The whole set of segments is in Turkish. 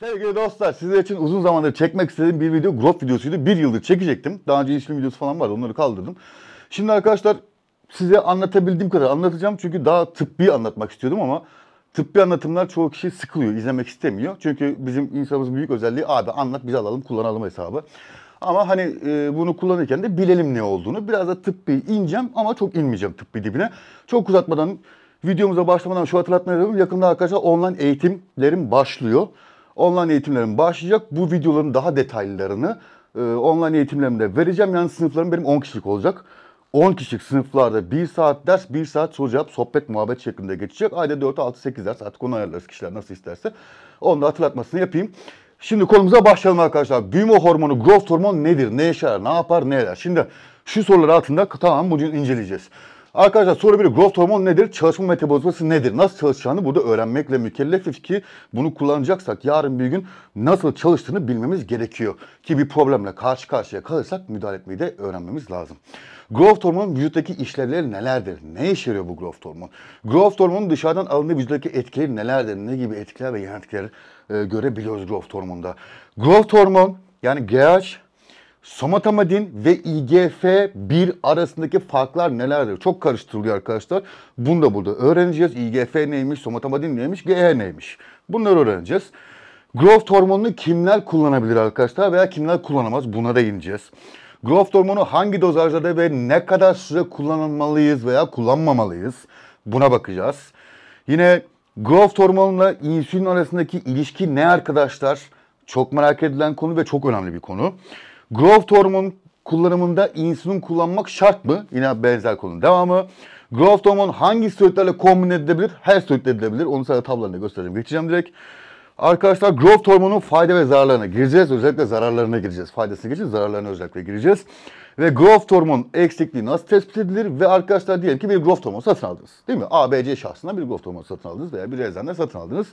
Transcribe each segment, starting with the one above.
Sevgili dostlar sizler için uzun zamandır çekmek istediğim bir video growth videosuydu. Bir yıldır çekecektim. Daha önce işlem videosu falan vardı onları kaldırdım. Şimdi arkadaşlar size anlatabildiğim kadar anlatacağım. Çünkü daha tıbbi anlatmak istiyordum ama tıbbi anlatımlar çoğu kişi sıkılıyor, izlemek istemiyor. Çünkü bizim insanımızın büyük özelliği abi anlat biz alalım kullanalım hesabı. Ama hani e, bunu kullanırken de bilelim ne olduğunu. Biraz da tıbbi ineceğim ama çok inmeyeceğim tıbbi dibine. Çok uzatmadan videomuza başlamadan şu hatırlatmayı yapalım. Yakında arkadaşlar online eğitimlerim başlıyor. Online eğitimlerim başlayacak. Bu videoların daha detaylarını e, online eğitimlerimde vereceğim. Yani sınıflarım benim 10 kişilik olacak. 10 kişilik sınıflarda 1 saat ders, 1 saat soru cevap, sohbet, muhabbet şeklinde geçecek. Ayda 4, 6, 8 ders artık onu ayarlarız kişiler nasıl isterse. Onu da hatırlatmasını yapayım. Şimdi konumuza başlayalım arkadaşlar. Büyüme hormonu, growth hormonu nedir? Ne işe yaşar, ne yapar, ne eder? Şimdi şu sorular altında tamam bugün inceleyeceğiz. Arkadaşlar soru biri growth hormonu nedir? Çalışma metabolizması nedir? Nasıl çalışacağını burada öğrenmekle mükellefiz ki bunu kullanacaksak yarın bir gün nasıl çalıştığını bilmemiz gerekiyor. Ki bir problemle karşı karşıya kalırsak müdahale etmeyi de öğrenmemiz lazım. Growth hormonun vücuttaki işlevleri nelerdir? Ne işe yarıyor bu growth hormonu? Growth hormonun dışarıdan alındığı vücuttaki etkileri nelerdir? Ne gibi etkiler ve yan etkileri e, görebiliyoruz growth hormonunda? Growth hormon yani GH Somatamadin ve IGF-1 arasındaki farklar nelerdir? Çok karıştırılıyor arkadaşlar. Bunu da burada öğreneceğiz. IGF neymiş, somatamadin neymiş, GE neymiş? Bunları öğreneceğiz. Growth hormonunu kimler kullanabilir arkadaşlar veya kimler kullanamaz? Buna da ineceğiz. Growth hormonu hangi dozajlarda ve ne kadar süre kullanmalıyız veya kullanmamalıyız? Buna bakacağız. Yine growth hormonuyla insülin arasındaki ilişki ne arkadaşlar? Çok merak edilen konu ve çok önemli bir konu. Growth hormon kullanımında insülin kullanmak şart mı? Yine benzer konu. Devamı. Growth hormon hangi steroidlerle kombin edilebilir? Her steroid edilebilir. Onu sana tablolarında göstereceğim. Geçeceğim direkt. Arkadaşlar growth hormonun fayda ve zararlarına gireceğiz. Özellikle zararlarına gireceğiz. Faydasına gireceğiz, zararlarına özellikle gireceğiz. Ve growth hormon eksikliği nasıl tespit edilir? Ve arkadaşlar diyelim ki bir growth hormon satın aldınız. Değil mi? ABC şahsından bir growth hormon satın aldınız veya bir rezende satın aldınız.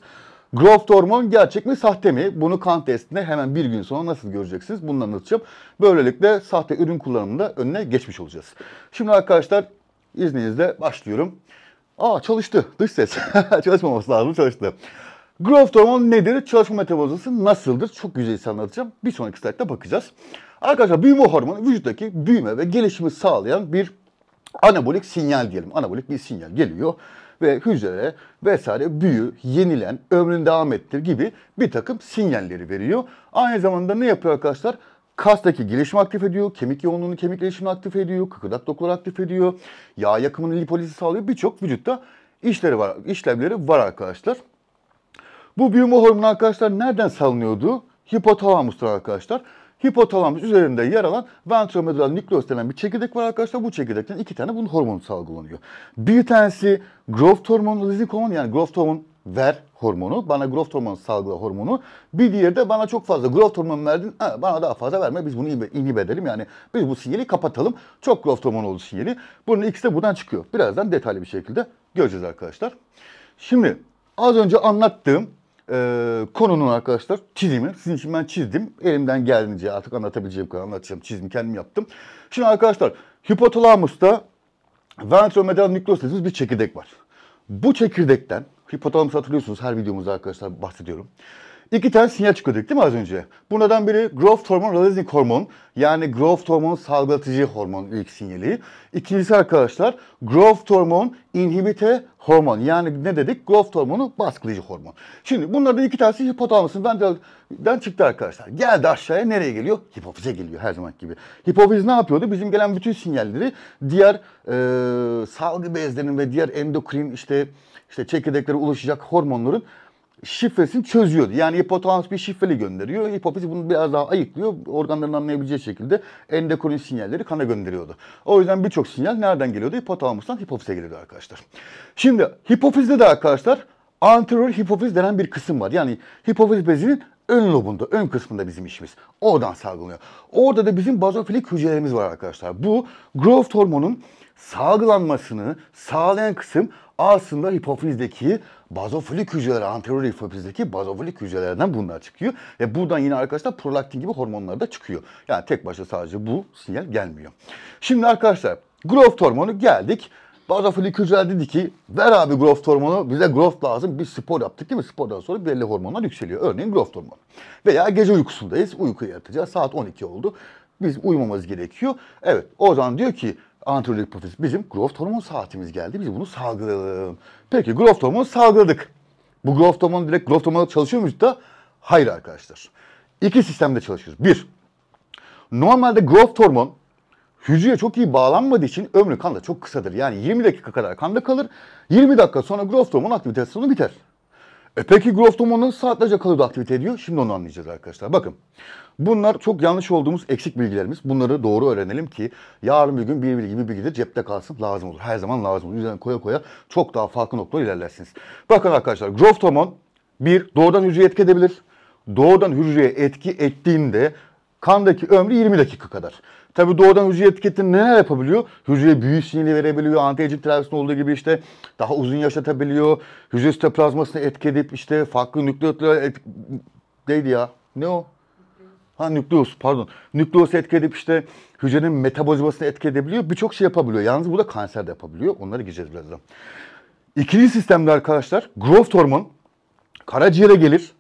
Growth hormon gerçek mi sahte mi? Bunu kan testinde hemen bir gün sonra nasıl göreceksiniz? Bunu anlatacağım. Böylelikle sahte ürün kullanımında önüne geçmiş olacağız. Şimdi arkadaşlar izninizle başlıyorum. Aa çalıştı. Dış ses. Çalışmaması lazım. Çalıştı. Growth hormon nedir? Çalışma metabolizması nasıldır? Çok yüzeysel anlatacağım. Bir sonraki slaytta bakacağız. Arkadaşlar büyüme hormonu vücuttaki büyüme ve gelişimi sağlayan bir anabolik sinyal diyelim. Anabolik bir sinyal geliyor ve hücrelere vesaire büyü, yenilen, ömrünü devam ettir gibi bir takım sinyalleri veriyor. Aynı zamanda ne yapıyor arkadaşlar? Kastaki gelişimi aktif ediyor, kemik yoğunluğunu kemik gelişimini aktif ediyor, kıkırdak dokuları aktif ediyor, yağ yakımını lipolizi sağlıyor. Birçok vücutta işleri var, işlevleri var arkadaşlar. Bu büyüme hormonu arkadaşlar nereden salınıyordu? Hipotalamus'tan arkadaşlar hipotalamus üzerinde yer alan ventromedral nükleus denen bir çekirdek var arkadaşlar. Bu çekirdekten iki tane bunun hormonu salgılanıyor. Bir tanesi growth hormonu, lizin hormonu yani growth hormonu ver hormonu. Bana growth hormonu salgıla hormonu. Bir diğeri de bana çok fazla growth hormonu verdin. Ha, bana daha fazla verme. Biz bunu inhibe edelim. Yani biz bu sinyali kapatalım. Çok growth hormonu oldu sinyali. Bunun ikisi de buradan çıkıyor. Birazdan detaylı bir şekilde göreceğiz arkadaşlar. Şimdi az önce anlattığım e, konunun arkadaşlar çizimi. Sizin için ben çizdim. Elimden geldiğince artık anlatabileceğim kadar anlatacağım. Çizimi kendim yaptım. Şimdi arkadaşlar hipotalamusta ventromedial nükleus dediğimiz bir çekirdek var. Bu çekirdekten hipotalamus hatırlıyorsunuz her videomuzda arkadaşlar bahsediyorum. İki tane sinyal çıkardık, değil mi az önce? Bunlardan biri growth hormon, releasing hormon. Yani growth hormon salgılatıcı hormon ilk sinyali. İkincisi arkadaşlar growth hormon inhibite hormon. Yani ne dedik? Growth hormonu baskılayıcı hormon. Şimdi bunlardan iki tanesi hipotalamısın. Benden çıktı arkadaşlar. Geldi aşağıya nereye geliyor? Hipofize geliyor her zaman gibi. Hipofiz ne yapıyordu? Bizim gelen bütün sinyalleri diğer e, salgı bezlerinin ve diğer endokrin işte işte çekirdeklere ulaşacak hormonların şifresini çözüyordu. Yani hipotalamus bir şifreli gönderiyor. Hipofiz bunu biraz daha ayıklıyor. Organların anlayabileceği şekilde endokrin sinyalleri kana gönderiyordu. O yüzden birçok sinyal nereden geliyordu? Hipotalamustan hipofize geliyordu arkadaşlar. Şimdi hipofizde de arkadaşlar anterior hipofiz denen bir kısım var. Yani hipofiz bezinin ön lobunda, ön kısmında bizim işimiz. Oradan salgılanıyor. Orada da bizim bazofilik hücrelerimiz var arkadaşlar. Bu growth hormonun salgılanmasını sağlayan kısım aslında hipofizdeki bazofilik hücreler, anterior hipofizdeki bazofilik hücrelerden bunlar çıkıyor. Ve buradan yine arkadaşlar prolaktin gibi hormonlar da çıkıyor. Yani tek başına sadece bu sinyal gelmiyor. Şimdi arkadaşlar growth hormonu geldik. Bazofilik hücreler dedi ki ver abi growth hormonu bize growth lazım. Biz spor yaptık değil mi? Spordan sonra belli hormonlar yükseliyor. Örneğin growth hormonu. Veya gece uykusundayız. uykuyu yaratacağız. Saat 12 oldu. Biz uyumamız gerekiyor. Evet o zaman diyor ki Antrolik hipofiz. Bizim growth hormon saatimiz geldi. Biz bunu salgılayalım. Peki growth hormonu salgıladık. Bu growth hormonu direkt growth hormonu çalışıyor mu da Hayır arkadaşlar. İki sistemde çalışıyoruz Bir, normalde growth hormon hücreye çok iyi bağlanmadığı için ömrü kanda çok kısadır. Yani 20 dakika kadar kanda kalır. 20 dakika sonra growth hormon aktivitasyonu biter. E peki growth hormonu saatlerce kalıyordu aktivite ediyor. Şimdi onu anlayacağız arkadaşlar. Bakın Bunlar çok yanlış olduğumuz eksik bilgilerimiz. Bunları doğru öğrenelim ki yarın bir gün bir bilgi bir bilgi cepte kalsın lazım olur. Her zaman lazım olur. Üzerine koya koya çok daha farklı noktalara ilerlersiniz. Bakın arkadaşlar Growth Hormon bir doğrudan hücreye etki edebilir. Doğrudan hücreye etki ettiğinde kandaki ömrü 20 dakika kadar. Tabi doğrudan hücre etiketini neler yapabiliyor? Hücreye büyü sinyali verebiliyor. Anti-aging tedavisinde olduğu gibi işte daha uzun yaşatabiliyor. Hücre sitoplazmasını etki edip işte farklı nükleotlara et... Neydi ya? Ne o? Ha nükleus pardon. Nükleus etki edip işte hücrenin metabolizmasını etki edebiliyor. Birçok şey yapabiliyor. Yalnız bu da kanser de yapabiliyor. onları gireceğiz birazdan. İkinci sistemde arkadaşlar growth hormon karaciğere gelir.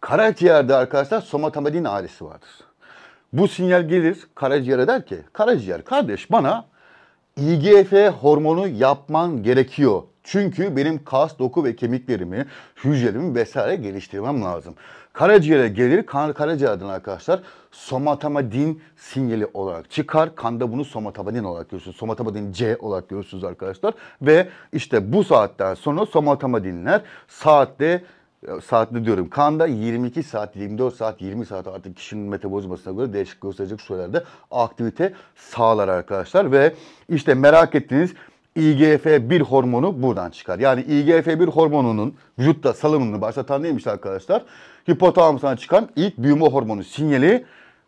Karaciğerde arkadaşlar somatomedin ailesi vardır. Bu sinyal gelir karaciğere der ki karaciğer kardeş bana IGF hormonu yapman gerekiyor. Çünkü benim kas, doku ve kemiklerimi, hücrelerimi vesaire geliştirmem lazım. Karaciğere gelir, kan, karaciğerden arkadaşlar somatamadin sinyali olarak çıkar. Kanda bunu somatamadin olarak görürsünüz. Somatamadin C olarak görürsünüz arkadaşlar. Ve işte bu saatten sonra somatamadinler saatte saatli diyorum. Kanda 22 saat, 24 saat, 20 saat artık kişinin metabolizmasına göre değişik gösterecek sürelerde aktivite sağlar arkadaşlar. Ve işte merak ettiğiniz IGF-1 hormonu buradan çıkar. Yani IGF-1 hormonunun vücutta salımını başlatan neymiş arkadaşlar? Hipotalamustan çıkan ilk büyüme hormonu sinyali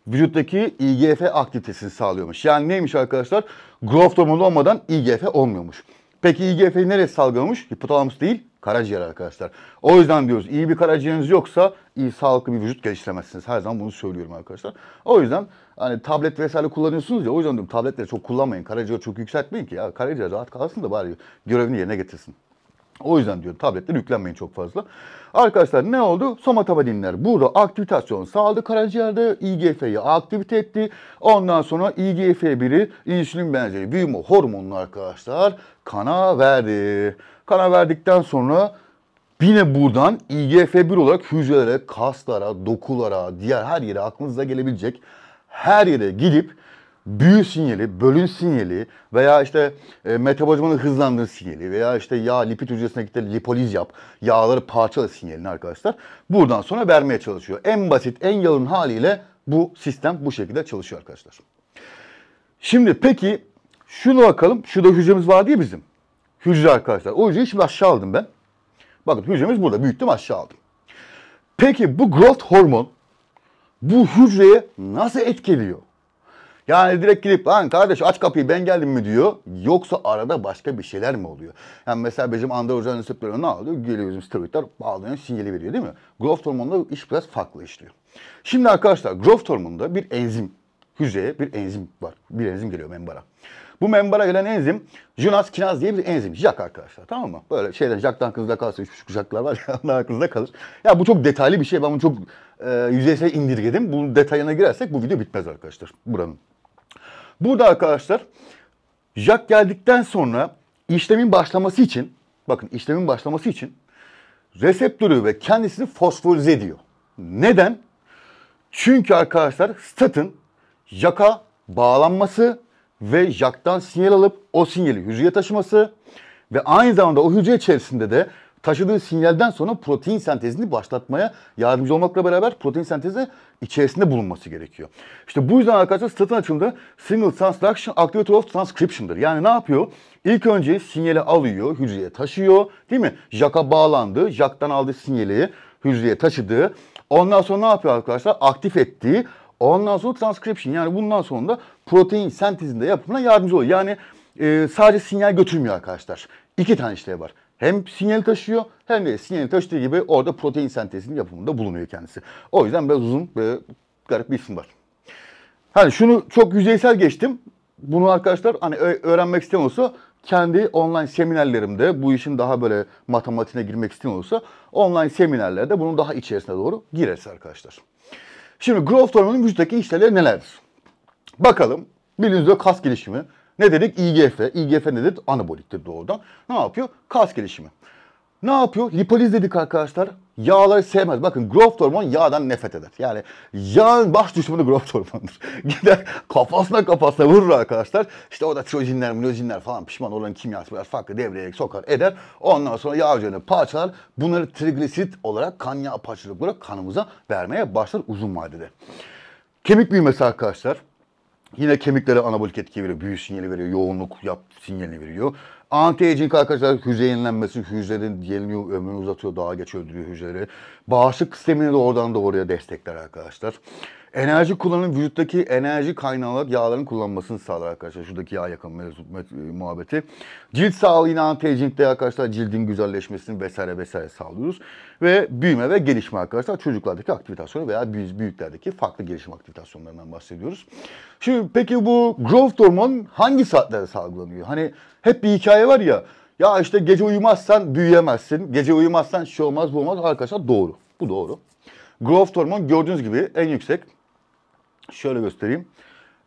vücuttaki IGF aktivitesini sağlıyormuş. Yani neymiş arkadaşlar? Growth hormonu olmadan IGF olmuyormuş. Peki IGF'yi neresi salgılamış? Hipotalamus değil, Karaciğer arkadaşlar. O yüzden diyoruz iyi bir karaciğeriniz yoksa iyi sağlıklı bir vücut geliştiremezsiniz. Her zaman bunu söylüyorum arkadaşlar. O yüzden hani tablet vesaire kullanıyorsunuz ya o yüzden diyorum tabletleri çok kullanmayın. Karaciğeri çok yükseltmeyin ki ya karaciğer rahat kalsın da bari görevini yerine getirsin. O yüzden diyorum tabletleri yüklenmeyin çok fazla. Arkadaşlar ne oldu? Somatabadinler burada aktivitasyon sağladı karaciğerde. IGF'yi aktivite etti. Ondan sonra IGF-1'i insülin benzeri büyüme hormonunu arkadaşlar kana verdi. Kana verdikten sonra Yine buradan IGF-1 olarak hücrelere, kaslara, dokulara, diğer her yere aklınıza gelebilecek her yere gidip büyü sinyali, bölün sinyali veya işte e, metabolizmanı hızlandığı sinyali veya işte yağ lipid hücresine git lipoliz yap, yağları parçala sinyalini arkadaşlar buradan sonra vermeye çalışıyor. En basit, en yalın haliyle bu sistem bu şekilde çalışıyor arkadaşlar. Şimdi peki şunu bakalım. Şurada hücremiz var diye bizim. Hücre arkadaşlar. O hücreyi şimdi aşağı aldım ben. Bakın hücremiz burada. Büyüttüm aşağı aldım. Peki bu growth hormon bu hücreye nasıl etkiliyor? Yani direkt gidip lan kardeş aç kapıyı ben geldim mi diyor. Yoksa arada başka bir şeyler mi oluyor? Yani mesela bizim androjen reseptörü ne alıyor? Geliyor bizim steroidler bağlayan sinyali veriyor değil mi? Growth hormonunda iş biraz farklı işliyor. Şimdi arkadaşlar growth hormonunda bir enzim hücreye bir enzim var. Bir enzim geliyor membara. Bu membara gelen enzim Junas kinaz diye bir enzim. Jak arkadaşlar tamam mı? Böyle şeyler jaktan aklınızda kalsın. Üç buçuk jaklar var ya onlar aklınızda kalır. Ya bu çok detaylı bir şey. Ben bunu çok e, yüzeysel indirgedim. Bu detayına girersek bu video bitmez arkadaşlar buranın. Burada arkadaşlar jak geldikten sonra işlemin başlaması için bakın işlemin başlaması için reseptörü ve kendisini fosforize ediyor. Neden? Çünkü arkadaşlar statın jaka bağlanması ve jaktan sinyal alıp o sinyali hücreye taşıması ve aynı zamanda o hücre içerisinde de taşıdığı sinyalden sonra protein sentezini başlatmaya yardımcı olmakla beraber protein sentezi içerisinde bulunması gerekiyor. İşte bu yüzden arkadaşlar satın açımda single transaction activator of transcription'dır. Yani ne yapıyor? İlk önce sinyali alıyor, hücreye taşıyor değil mi? Jaka bağlandı, jaktan aldığı sinyali hücreye taşıdı. Ondan sonra ne yapıyor arkadaşlar? Aktif ettiği. Ondan sonra transcription yani bundan sonra da protein sentezinde yapımına yardımcı oluyor. Yani e, sadece sinyal götürmüyor arkadaşlar. İki tane işlevi var. Hem sinyali taşıyor hem de sinyali taşıdığı gibi orada protein sentezinin yapımında bulunuyor kendisi. O yüzden biraz uzun ve garip bir isim var. Hani şunu çok yüzeysel geçtim. Bunu arkadaşlar hani öğrenmek isteyen olsa kendi online seminerlerimde bu işin daha böyle matematiğine girmek isteyen olsa online seminerlerde bunun daha içerisine doğru gireriz arkadaşlar. Şimdi growth hormonunun vücuttaki işlevleri nelerdir? Bakalım bildiğiniz kas gelişimi. Ne dedik? IGF. IGF ne dedik? Anaboliktir doğrudan. Ne yapıyor? Kas gelişimi. Ne yapıyor? Lipoliz dedik arkadaşlar. Yağları sevmez. Bakın growth hormon yağdan nefret eder. Yani yağın baş düşmanı growth hormonudur. Gider kafasına kafasına vurur arkadaşlar. İşte orada trojinler, minojinler falan pişman olan kimyası biraz farklı devreye sokar eder. Ondan sonra yağ hücrelerini parçalar. Bunları trigliserit olarak kan yağ parçalık olarak kanımıza vermeye başlar uzun vadede. Kemik büyümesi arkadaşlar. Yine kemiklere anabolik etki veriyor. Büyü sinyali veriyor. Yoğunluk yap sinyalini veriyor. Anti-aging arkadaşlar hücre yenilenmesi. Hücrelerin yeniliyor, ömrünü uzatıyor. Daha geç öldürüyor hücreleri. Bağışık sistemini de oradan doğruya destekler arkadaşlar. Enerji kullanım vücuttaki enerji kaynağı olarak yağların kullanmasını sağlar arkadaşlar. Şuradaki yağ yakınma e, muhabbeti. Cilt sağlığına yine anti-aging'de arkadaşlar cildin güzelleşmesini vesaire vesaire sağlıyoruz. Ve büyüme ve gelişme arkadaşlar çocuklardaki aktivitasyonu veya büyüklerdeki farklı gelişim aktivitasyonlarından bahsediyoruz. Şimdi peki bu growth hormon hangi saatlerde salgılanıyor? Hani hep bir hikaye var ya. Ya işte gece uyumazsan büyüyemezsin. Gece uyumazsan şey olmaz bu olmaz. Arkadaşlar doğru. Bu doğru. Growth hormon gördüğünüz gibi en yüksek Şöyle göstereyim.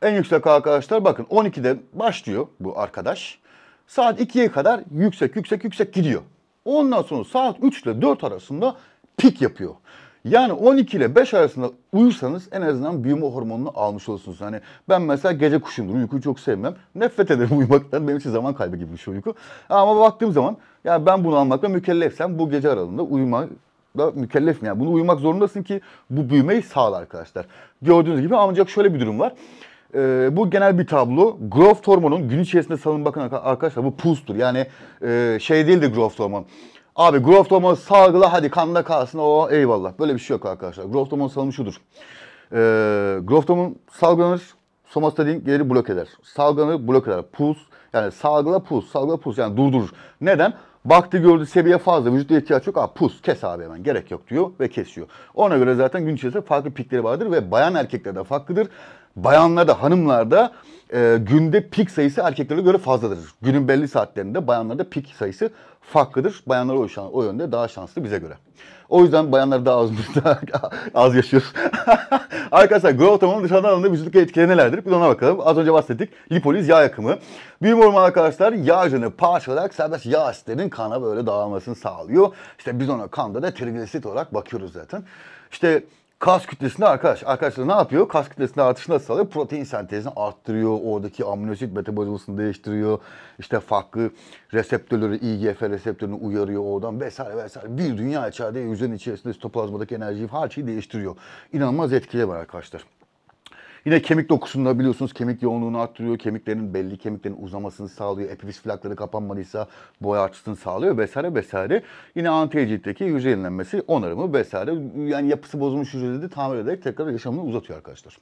En yüksek arkadaşlar bakın 12'de başlıyor bu arkadaş. Saat 2'ye kadar yüksek yüksek yüksek gidiyor. Ondan sonra saat 3 ile 4 arasında pik yapıyor. Yani 12 ile 5 arasında uyursanız en azından büyüme hormonunu almış olursunuz. Hani ben mesela gece kuşumdur. Uykuyu çok sevmem. Nefret ederim uyumaktan. Benim için zaman kaybı gibi bir şey uyku. Ama baktığım zaman ya ben bunu almakla mükellefsem bu gece aralığında uyuma da mi Yani bunu uyumak zorundasın ki bu büyümeyi sağla arkadaşlar. Gördüğünüz gibi ancak şöyle bir durum var. Ee, bu genel bir tablo. Growth hormonun gün içerisinde salın bakın arkadaşlar bu pulstur. Yani e, şey değil de growth hormon. Abi growth hormonu salgıla hadi kanda kalsın o eyvallah. Böyle bir şey yok arkadaşlar. Growth hormonu salımı şudur. Ee, growth hormon salgılanır. Somatostatin geri blok eder. Salgılanır blok eder. Puls yani salgıla puls salgıla puls yani durdurur. Neden? Baktı gördü seviye fazla, vücut ihtiyaç yok. Aa pus kes abi hemen gerek yok diyor ve kesiyor. Ona göre zaten gün içerisinde farklı pikleri vardır ve bayan erkeklerde farklıdır. Bayanlarda, hanımlarda e, günde pik sayısı erkeklere göre fazladır. Günün belli saatlerinde bayanlarda pik sayısı farklıdır. Bayanlar o, o yönde daha şanslı bize göre. O yüzden bayanlar daha az, daha az yaşıyor. Arkadaşlar growth hormonun dışarıdan alınan vücuttaki etkileri nelerdir? Bir ona bakalım. Az önce bahsettik. Lipoliz yağ yakımı. Büyüme hormonu arkadaşlar yağ acını parçalayarak serbest yağ asitlerinin kana böyle dağılmasını sağlıyor. İşte biz ona kanda da trigliserit olarak bakıyoruz zaten. İşte Kas kütlesini arkadaş, arkadaşlar ne yapıyor? Kas kütlesini artışı nasıl sağlıyor? Protein sentezini arttırıyor. Oradaki aminosit metabolizmasını değiştiriyor. İşte farklı reseptörleri, IGF reseptörünü uyarıyor oradan vesaire vesaire. Bir dünya içeride yüzün içerisinde sitoplazmadaki enerjiyi her şeyi değiştiriyor. İnanılmaz etkili var arkadaşlar. Yine kemik dokusunda biliyorsunuz kemik yoğunluğunu arttırıyor. Kemiklerin belli kemiklerin uzamasını sağlıyor. epifiz flakları kapanmadıysa boy artışını sağlıyor vesaire vesaire. Yine anti-aging'deki hücre yenilenmesi, onarımı vesaire. Yani yapısı bozulmuş hücreleri de tamir ederek tekrar yaşamını uzatıyor arkadaşlar.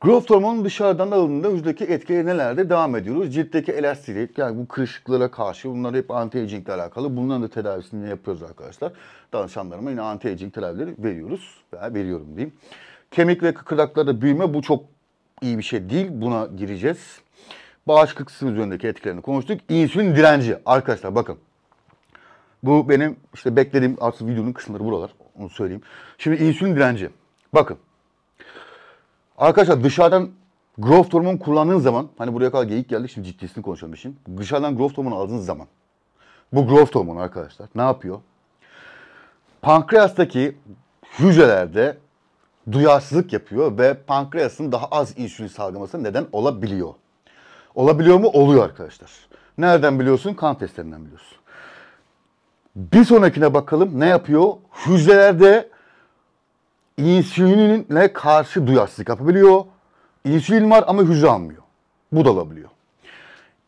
Growth hormonunun dışarıdan alındığında vücuttaki etkileri nelerde devam ediyoruz? Ciltteki elastiklik yani bu kırışıklıklara karşı bunlar hep anti-aging ile alakalı. Bunların da tedavisini yapıyoruz arkadaşlar. Danışanlarıma yine anti-aging tedavileri veriyoruz. Veya veriyorum diyeyim. Kemik ve kıkırdaklarda büyüme bu çok iyi bir şey değil. Buna gireceğiz. Bağışıklık sistemi üzerindeki etkilerini konuştuk. İnsülin direnci. Arkadaşlar bakın. Bu benim işte beklediğim artık videonun kısımları buralar. Onu söyleyeyim. Şimdi insülin direnci. Bakın. Arkadaşlar dışarıdan growth hormonu kullandığın zaman hani buraya kadar geyik geldik şimdi ciddisini konuşalım için. Dışarıdan growth hormonu aldığınız zaman bu growth hormonu arkadaşlar ne yapıyor? Pankreastaki hücrelerde duyarsızlık yapıyor ve pankreasın daha az insülin salgılaması neden olabiliyor. Olabiliyor mu? Oluyor arkadaşlar. Nereden biliyorsun? Kan testlerinden biliyorsun. Bir sonrakine bakalım ne yapıyor? Hücrelerde insülinle karşı duyarsızlık yapabiliyor. İnsülin var ama hücre almıyor. Bu da olabiliyor.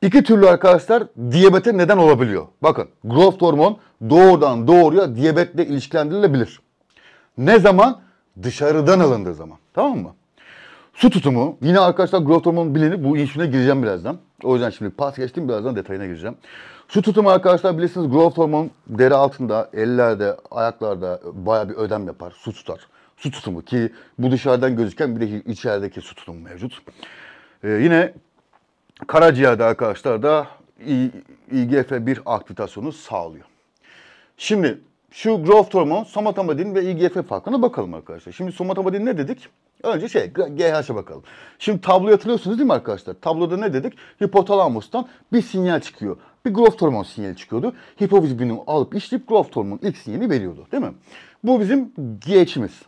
İki türlü arkadaşlar diyabete neden olabiliyor. Bakın growth hormon doğrudan doğruya diyabetle ilişkilendirilebilir. Ne zaman? Dışarıdan alındığı zaman. Tamam mı? Su tutumu. Yine arkadaşlar growth hormonu bilinir. Bu insüline gireceğim birazdan. O yüzden şimdi pas geçtim. Birazdan detayına gireceğim. Su tutumu arkadaşlar bilirsiniz growth hormon deri altında, ellerde, ayaklarda baya bir ödem yapar. Su tutar. Su tutumu ki bu dışarıdan gözüken bir de içerideki su tutumu mevcut. Ee, yine karaciğerde arkadaşlar da IGF-1 aktivitasyonu sağlıyor. Şimdi şu growth hormon, somatabadin ve IGF e farkına bakalım arkadaşlar. Şimdi somatabadin ne dedik? Önce şey GH'a bakalım. Şimdi tabloyu hatırlıyorsunuz değil mi arkadaşlar? Tabloda ne dedik? Hipotalamustan bir sinyal çıkıyor. Bir growth hormon sinyali çıkıyordu. Hipofiz günü alıp işleyip growth hormon ilk sinyali veriyordu değil mi? Bu bizim GH'imiz.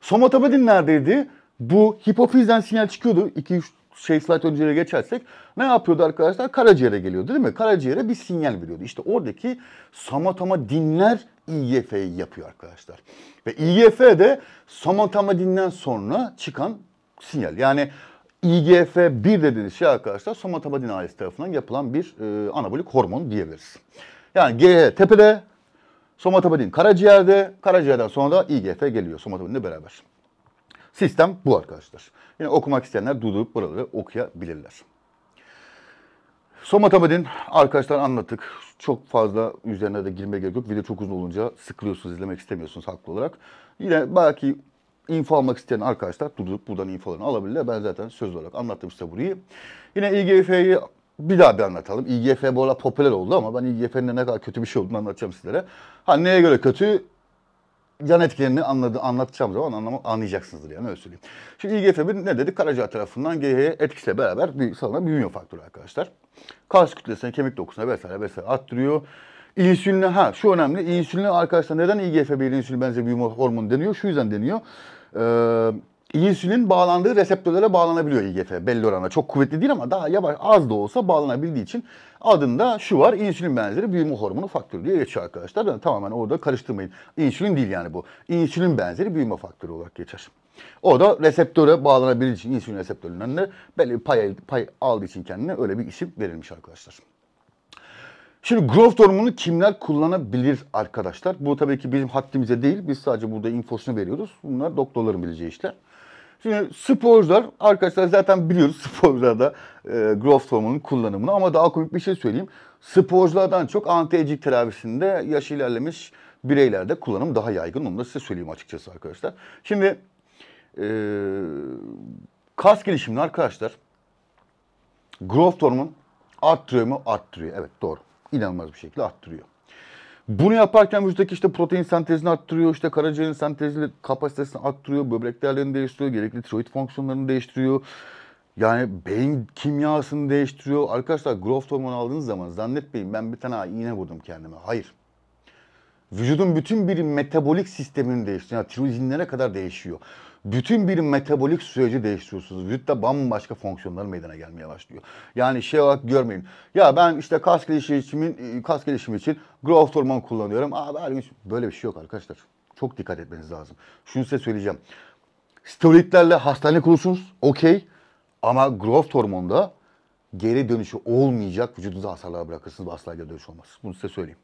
Somatabadin neredeydi? Bu hipofizden sinyal çıkıyordu. 2-3 şey slide önceye geçersek ne yapıyordu arkadaşlar? Karaciğere geliyordu değil mi? Karaciğere bir sinyal veriyordu. İşte oradaki somatoma dinler İYF'yi yapıyor arkadaşlar. Ve İYF de somatamadinden sonra çıkan sinyal. Yani IGF 1 dediğiniz şey arkadaşlar somatamadin ailesi tarafından yapılan bir e, anabolik hormon diyebiliriz. Yani GH tepede, somatamadin karaciğerde, karaciğerden sonra da IGF geliyor somatamadinle beraber. Sistem bu arkadaşlar. Yine okumak isteyenler durdurup buraları okuyabilirler. Somatamedin arkadaşlar anlattık. Çok fazla üzerine de girmeye gerek yok. Video çok uzun olunca sıkılıyorsunuz, izlemek istemiyorsunuz haklı olarak. Yine belki info almak isteyen arkadaşlar durdurup buradan infolarını alabilirler. Ben zaten söz olarak anlattım size burayı. Yine IGF'yi bir daha bir anlatalım. IGF bu arada popüler oldu ama ben IGF'nin ne kadar kötü bir şey olduğunu anlatacağım sizlere. Ha neye göre kötü? yan etkilerini anladı, anlatacağım zaman anlam anlayacaksınızdır yani öyle söyleyeyim. Şimdi İGF'nin ne dedi? Karaciğer tarafından GH'ye etkisiyle beraber bir salına büyüme faktörü arkadaşlar. Kas kütlesine, kemik dokusuna vesaire vesaire arttırıyor. İnsüline, ha şu önemli. İnsüline arkadaşlar neden IGF-1 insülin benzeri büyüme hormonu deniyor? Şu yüzden deniyor. Ee, insülin bağlandığı reseptörlere bağlanabiliyor IGF belli oranda. Çok kuvvetli değil ama daha yavaş az da olsa bağlanabildiği için Adında şu var insülin benzeri büyüme hormonu faktörü diye geçiyor arkadaşlar. Yani tamamen orada karıştırmayın. İnsülin değil yani bu. İnsülin benzeri büyüme faktörü olarak geçer. O da reseptöre bağlanabildiği için insülin reseptöründen de belli pay, pay aldığı için kendine öyle bir isim verilmiş arkadaşlar. Şimdi growth hormonunu kimler kullanabilir arkadaşlar? Bu tabii ki bizim haddimize değil. Biz sadece burada infosunu veriyoruz. Bunlar doktorların bileceği işler. Şimdi sporcular arkadaşlar zaten biliyoruz sporcularda e, growth hormonunun kullanımını ama daha komik bir şey söyleyeyim. Sporculardan çok anti-aging terapisinde yaş ilerlemiş bireylerde kullanım daha yaygın. Onu da size söyleyeyim açıkçası arkadaşlar. Şimdi e, kas gelişimini arkadaşlar growth hormon arttırıyor mu? Arttırıyor. Evet doğru. İnanılmaz bir şekilde arttırıyor. Bunu yaparken vücuttaki işte protein sentezini arttırıyor, işte karaciğerin sentezli kapasitesini arttırıyor, böbrek değerlerini değiştiriyor, gerekli tiroid fonksiyonlarını değiştiriyor. Yani beyin kimyasını değiştiriyor. Arkadaşlar growth hormonu aldığınız zaman zannetmeyin ben bir tane iğne vurdum kendime. Hayır. Vücudun bütün bir metabolik sistemini değiştiriyor. Yani tiroidinlere kadar değişiyor bütün bir metabolik süreci değiştiriyorsunuz. Vücutta bambaşka fonksiyonlar meydana gelmeye başlıyor. Yani şey olarak görmeyin. Ya ben işte kas gelişimi için, e, kas gelişimi için growth hormon kullanıyorum. Abi her gün böyle bir şey yok arkadaşlar. Çok dikkat etmeniz lazım. Şunu size söyleyeceğim. Steroidlerle hastane kurursunuz. Okey. Ama growth hormonda geri dönüşü olmayacak vücudunuza hasarlar bırakırsınız ve asla geri dönüş olmaz. Bunu size söyleyeyim.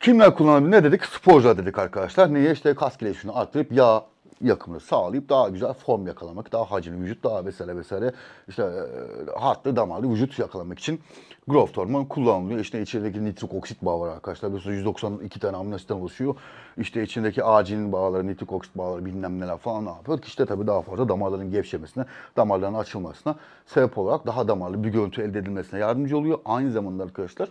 Kimler kullanabilir? Ne dedik? Sporcular dedik arkadaşlar. Niye? işte kas gelişimini arttırıp yağ yakımını sağlayıp daha güzel form yakalamak, daha hacimli vücut, daha vesaire vesaire işte e, hatlı damarlı vücut yakalamak için growth hormon kullanılıyor. İşte içindeki nitrik oksit bağı var arkadaşlar. Biliyorsunuz 192 tane amino asitten oluşuyor. İşte içindeki acilin bağları, nitrik oksit bağları bilmem neler falan ne yapıyor. İşte tabii daha fazla damarların gevşemesine, damarların açılmasına sebep olarak daha damarlı bir görüntü elde edilmesine yardımcı oluyor. Aynı zamanda arkadaşlar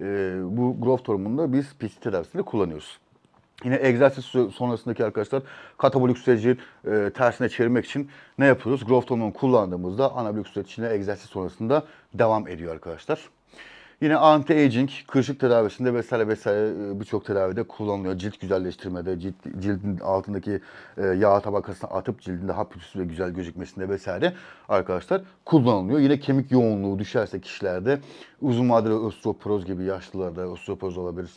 e, bu growth hormonunu da biz PCT dersinde kullanıyoruz. Yine egzersiz sonrasındaki arkadaşlar katabolik süreci e, tersine çevirmek için ne yapıyoruz? Growth hormonu kullandığımızda anabolik süreçine egzersiz sonrasında devam ediyor arkadaşlar. Yine anti-aging, kırışık tedavisinde vesaire vesaire e, birçok tedavide kullanılıyor. Cilt güzelleştirmede, cilt, cildin altındaki e, yağ tabakasını atıp cildinde hafif ve güzel gözükmesinde vesaire arkadaşlar kullanılıyor. Yine kemik yoğunluğu düşerse kişilerde uzun vadeli osteoporoz gibi yaşlılarda osteoporoz olabilir,